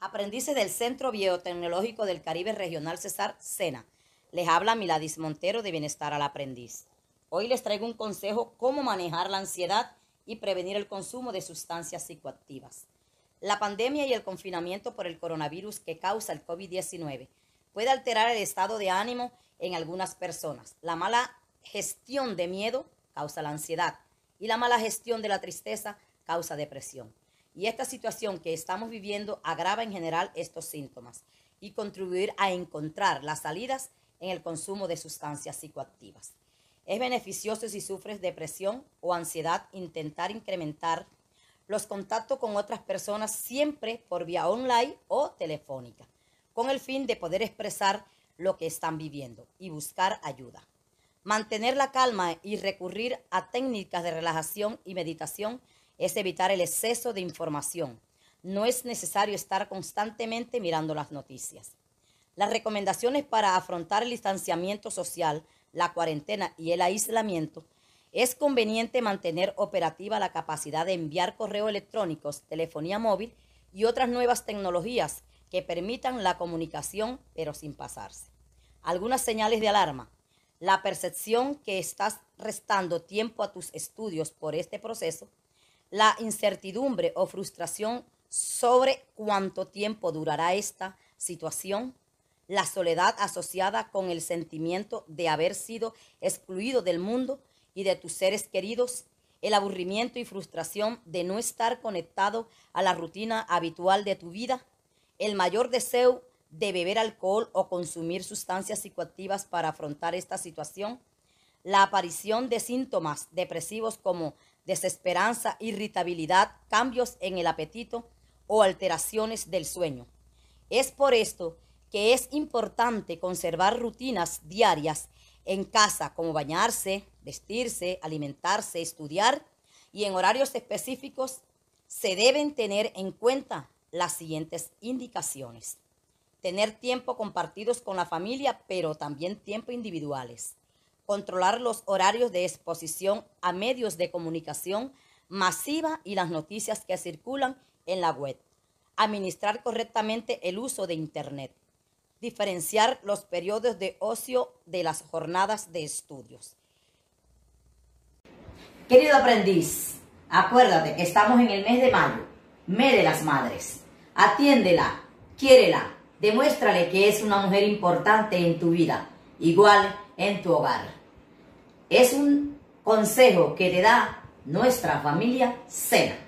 aprendices del Centro Biotecnológico del Caribe Regional Cesar Sena. Les habla Miladis Montero de Bienestar al Aprendiz. Hoy les traigo un consejo cómo manejar la ansiedad y prevenir el consumo de sustancias psicoactivas. La pandemia y el confinamiento por el coronavirus que causa el COVID-19 puede alterar el estado de ánimo en algunas personas. La mala gestión de miedo causa la ansiedad y la mala gestión de la tristeza causa depresión. Y esta situación que estamos viviendo agrava en general estos síntomas y contribuir a encontrar las salidas en el consumo de sustancias psicoactivas. Es beneficioso si sufres depresión o ansiedad intentar incrementar los contactos con otras personas siempre por vía online o telefónica, con el fin de poder expresar lo que están viviendo y buscar ayuda. Mantener la calma y recurrir a técnicas de relajación y meditación es evitar el exceso de información. No es necesario estar constantemente mirando las noticias. Las recomendaciones para afrontar el distanciamiento social, la cuarentena y el aislamiento es conveniente mantener operativa la capacidad de enviar correos electrónicos, telefonía móvil y otras nuevas tecnologías que permitan la comunicación pero sin pasarse. Algunas señales de alarma. La percepción que estás restando tiempo a tus estudios por este proceso la incertidumbre o frustración sobre cuánto tiempo durará esta situación, la soledad asociada con el sentimiento de haber sido excluido del mundo y de tus seres queridos, el aburrimiento y frustración de no estar conectado a la rutina habitual de tu vida, el mayor deseo de beber alcohol o consumir sustancias psicoactivas para afrontar esta situación, la aparición de síntomas depresivos como desesperanza, irritabilidad, cambios en el apetito o alteraciones del sueño. Es por esto que es importante conservar rutinas diarias en casa, como bañarse, vestirse, alimentarse, estudiar, y en horarios específicos se deben tener en cuenta las siguientes indicaciones. Tener tiempo compartidos con la familia, pero también tiempo individuales controlar los horarios de exposición a medios de comunicación masiva y las noticias que circulan en la web, administrar correctamente el uso de Internet, diferenciar los periodos de ocio de las jornadas de estudios. Querido aprendiz, acuérdate que estamos en el mes de mayo, mes de las madres. Atiéndela, quiérela, demuéstrale que es una mujer importante en tu vida, igual en tu hogar. Es un consejo que le da nuestra familia Sena.